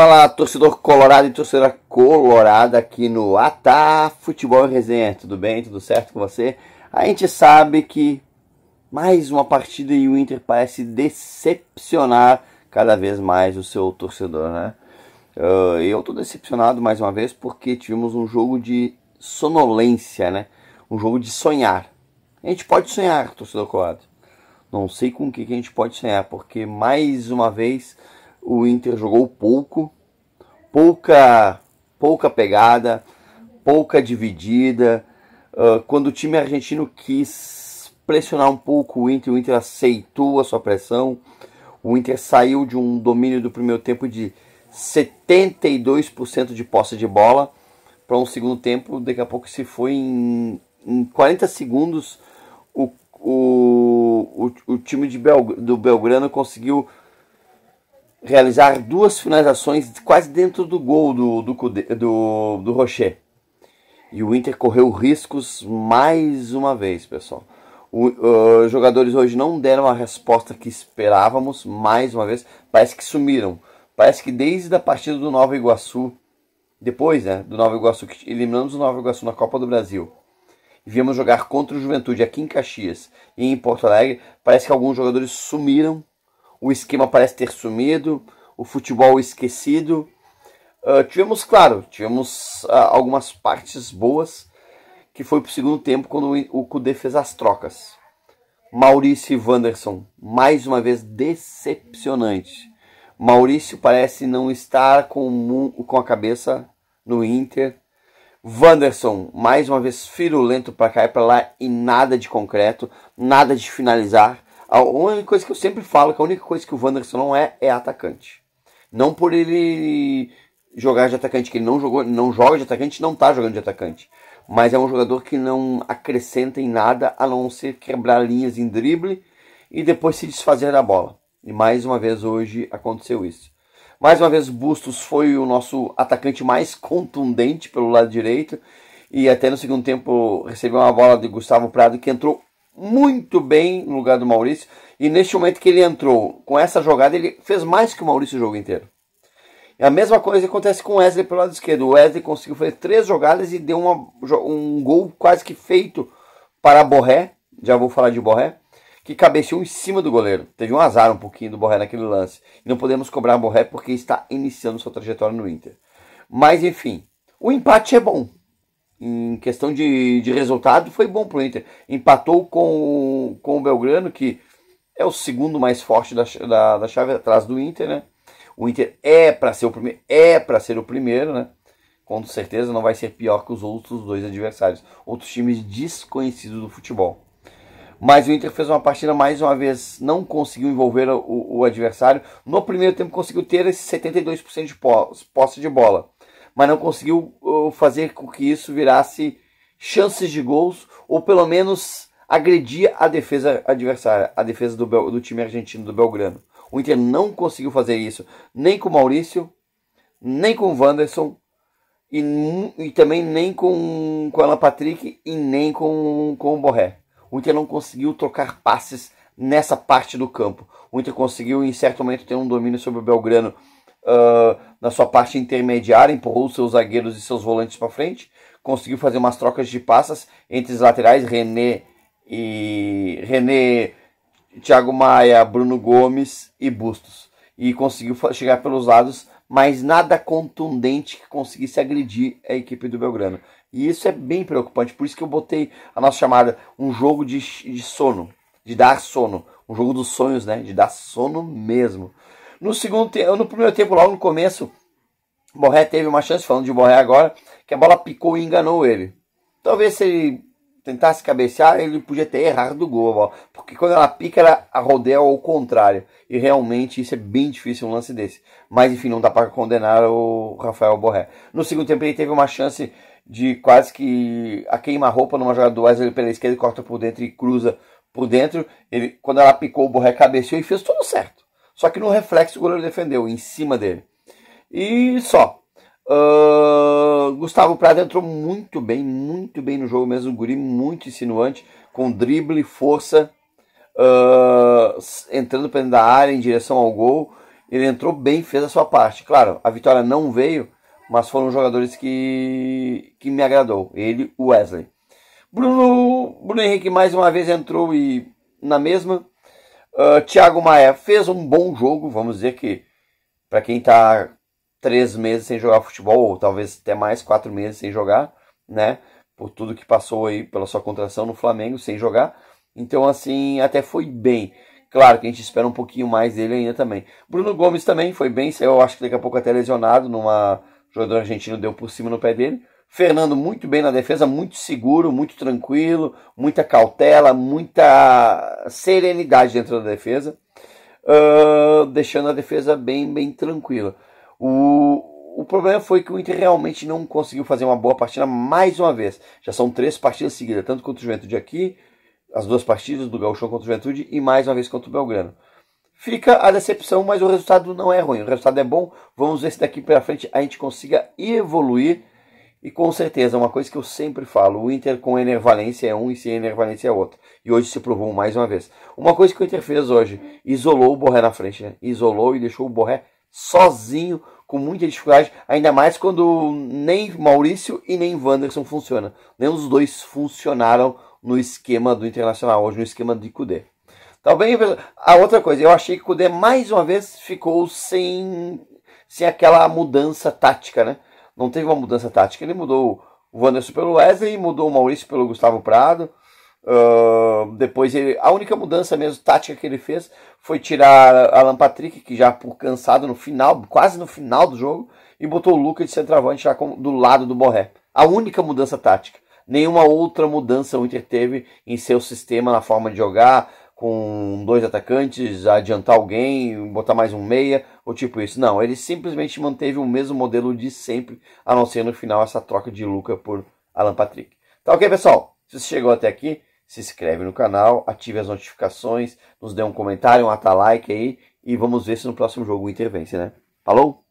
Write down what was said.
Fala torcedor colorado e torcedora colorada aqui no Atá Futebol e Resenha. Tudo bem? Tudo certo com você? A gente sabe que mais uma partida e o Inter parece decepcionar cada vez mais o seu torcedor, né? Ah, eu tô decepcionado mais uma vez porque tivemos um jogo de sonolência, né? Um jogo de sonhar. A gente pode sonhar, torcedor colorado. Não sei com o que a gente pode sonhar, porque mais uma vez o Inter jogou pouco, pouca, pouca pegada, pouca dividida. Uh, quando o time argentino quis pressionar um pouco o Inter, o Inter aceitou a sua pressão. O Inter saiu de um domínio do primeiro tempo de 72% de posse de bola para um segundo tempo. Daqui a pouco se foi em, em 40 segundos. O, o, o, o time de Bel, do Belgrano conseguiu realizar duas finalizações quase dentro do gol do, do, do, do Rocher. E o Inter correu riscos mais uma vez, pessoal. uh, os jogadores hoje não deram a resposta que esperávamos, mais uma vez. Parece que sumiram. Parece que desde a partida do Nova Iguaçu, depois né, do Nova Iguaçu, que eliminamos o Nova Iguaçu na Copa do Brasil, e viemos jogar contra o Juventude aqui em Caxias e em Porto Alegre, parece que alguns jogadores sumiram o esquema parece ter sumido, o futebol esquecido. Uh, tivemos, claro, tivemos uh, algumas partes boas, que foi para o segundo tempo quando o Cudê fez as trocas. Maurício e Wanderson, mais uma vez decepcionante. Maurício parece não estar com, com a cabeça no Inter. Wanderson, mais uma vez firulento para cá e para lá e nada de concreto, nada de finalizar. A única coisa que eu sempre falo, que a única coisa que o Wanderson não é, é atacante. Não por ele jogar de atacante, que ele não, jogou, não joga de atacante, não está jogando de atacante. Mas é um jogador que não acrescenta em nada, a não ser quebrar linhas em drible e depois se desfazer da bola. E mais uma vez hoje aconteceu isso. Mais uma vez, Bustos foi o nosso atacante mais contundente pelo lado direito. E até no segundo tempo recebeu uma bola de Gustavo Prado que entrou muito bem no lugar do Maurício. E neste momento que ele entrou com essa jogada, ele fez mais que o Maurício o jogo inteiro. É a mesma coisa acontece com o Wesley pelo lado esquerdo. O Wesley conseguiu fazer três jogadas e deu uma, um gol quase que feito para Borré. Já vou falar de Borré. Que cabeceou em cima do goleiro. Teve um azar um pouquinho do Borré naquele lance. E não podemos cobrar Borré porque está iniciando sua trajetória no Inter. Mas enfim, o empate é bom em questão de, de resultado foi bom para o Inter. Empatou com, com o Belgrano, que é o segundo mais forte da, da, da chave atrás do Inter, né? O Inter é para ser o primeiro, é para ser o primeiro, né? Com certeza não vai ser pior que os outros dois adversários, outros times desconhecidos do futebol. Mas o Inter fez uma partida mais uma vez, não conseguiu envolver o, o adversário. No primeiro tempo conseguiu ter esse 72% de posse de bola mas não conseguiu fazer com que isso virasse chances de gols ou pelo menos agredir a defesa adversária, a defesa do, Bel, do time argentino do Belgrano. O Inter não conseguiu fazer isso nem com o Maurício, nem com o Wanderson e, e também nem com, com o Alan Patrick e nem com, com o Borré. O Inter não conseguiu trocar passes nessa parte do campo. O Inter conseguiu, em certo momento, ter um domínio sobre o Belgrano uh, na sua parte intermediária, empurrou seus zagueiros e seus volantes para frente, conseguiu fazer umas trocas de passas entre os laterais, René e René, Thiago Maia, Bruno Gomes e Bustos. E conseguiu chegar pelos lados, mas nada contundente que conseguisse agredir a equipe do Belgrano. E isso é bem preocupante, por isso que eu botei a nossa chamada um jogo de, de sono, de dar sono, um jogo dos sonhos, né? De dar sono mesmo. No segundo tempo, no primeiro tempo, logo no começo, Borré teve uma chance, falando de Borré agora, que a bola picou e enganou ele. Talvez se ele tentasse cabecear, ele podia ter errado do gol a bola. Porque quando ela pica, ela rodeia ao contrário. E realmente isso é bem difícil um lance desse. Mas enfim, não dá para condenar o Rafael Borré. No segundo tempo ele teve uma chance de quase que a queima-roupa numa jogada do Wesley pela esquerda, corta por dentro e cruza por dentro. Ele, quando ela picou, o Borré cabeceou e fez tudo certo. Só que no reflexo o goleiro defendeu, em cima dele. E só. Uh, Gustavo Prado entrou muito bem, muito bem no jogo mesmo. Um guri muito insinuante, com drible, força, uh, entrando para dentro da área, em direção ao gol. Ele entrou bem, fez a sua parte. Claro, a vitória não veio, mas foram jogadores que, que me agradou. Ele, o Wesley. Bruno, Bruno Henrique mais uma vez entrou e na mesma ah, Thiago Maia fez um bom jogo, vamos dizer que para quem está três meses sem jogar futebol, ou talvez até mais quatro meses sem jogar, né? Por tudo que passou aí pela sua contração no Flamengo sem jogar. Então, assim, até foi bem. Claro que a gente espera um pouquinho mais dele ainda também. Bruno Gomes também foi bem, eu acho que daqui a pouco até lesionado numa. O jogador argentino deu por cima no pé dele. Fernando muito bem na defesa, muito seguro, muito tranquilo, muita cautela, muita serenidade dentro da defesa, uh, deixando a defesa bem, bem tranquila. O, o problema foi que o Inter realmente não conseguiu fazer uma boa partida mais uma vez. Já são três partidas seguidas, tanto contra o Juventude aqui, as duas partidas do Gauchão contra o Juventude e mais uma vez contra o Belgrano. Fica a decepção, mas o resultado não é ruim. O resultado é bom. Vamos ver se daqui para frente a gente consiga evoluir e com certeza, uma coisa que eu sempre falo, o Inter com enervalência é um e sem enervalência é outro. E hoje se provou mais uma vez. Uma coisa que o Inter fez hoje, isolou o Borré na frente, né? Isolou e deixou o Borré sozinho, com muita dificuldade, ainda mais quando nem Maurício e nem Wanderson funcionam. Nem os dois funcionaram no esquema do Internacional, hoje no esquema de Cudê. Tá bem? A outra coisa, eu achei que o Cudê mais uma vez ficou sem, sem aquela mudança tática, né? não teve uma mudança tática. Ele mudou o Wanderson pelo Wesley, mudou o Maurício pelo Gustavo Prado. Uh, depois ele, a única mudança mesmo tática que ele fez foi tirar Alan Patrick, que já por cansado no final, quase no final do jogo, e botou o Lucas de centroavante já com, do lado do Borré. A única mudança tática. Nenhuma outra mudança o Inter teve em seu sistema, na forma de jogar, com dois atacantes, adiantar alguém, botar mais um meia, ou tipo isso. Não, ele simplesmente manteve o mesmo modelo de sempre, a não ser no final essa troca de Luca por Alan Patrick. Tá ok, pessoal? Se você chegou até aqui, se inscreve no canal, ative as notificações, nos dê um comentário, um ata like aí, e vamos ver se no próximo jogo o Inter vence, né? Falou!